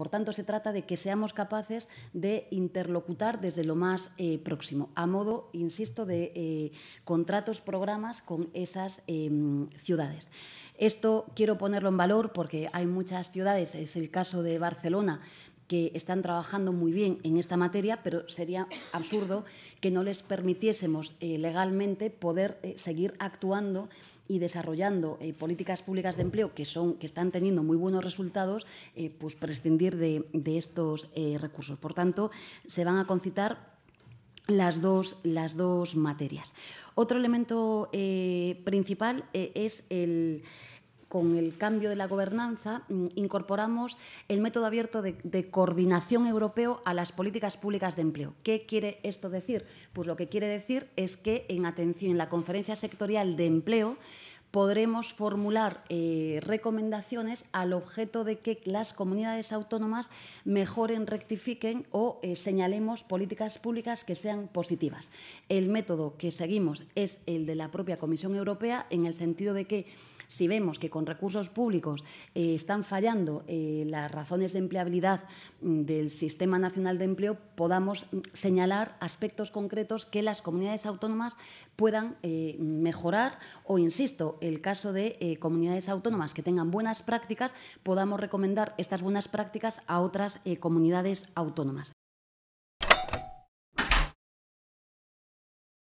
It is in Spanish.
Por tanto, se trata de que seamos capaces de interlocutar desde lo más eh, próximo, a modo, insisto, de eh, contratos, programas con esas eh, ciudades. Esto quiero ponerlo en valor porque hay muchas ciudades, es el caso de Barcelona, que están trabajando muy bien en esta materia, pero sería absurdo que no les permitiésemos eh, legalmente poder eh, seguir actuando y desarrollando eh, políticas públicas de empleo que son que están teniendo muy buenos resultados, pues prescindir de, estos recursos. Por tanto, se van a concitar las dos, las dos materias. Otro elemento principal es el, con el cambio de la gobernanza, mm, incorporamos el método abierto de, coordinación europeo a las políticas públicas de empleo. ¿Qué quiere esto decir? Pues lo que quiere decir es que en atención en la conferencia sectorial de empleo podremos formular eh, recomendaciones al objeto de que las comunidades autónomas mejoren, rectifiquen o eh, señalemos políticas públicas que sean positivas. El método que seguimos es el de la propia Comisión Europea en el sentido de que si vemos que con recursos públicos eh, están fallando las razones de empleabilidad mm, del Sistema Nacional de Empleo, podamos mm, señalar aspectos concretos que las comunidades autónomas puedan mejorar o, insisto, el caso de eh, comunidades autónomas que tengan buenas prácticas, podamos recomendar estas buenas prácticas a otras eh, comunidades autónomas.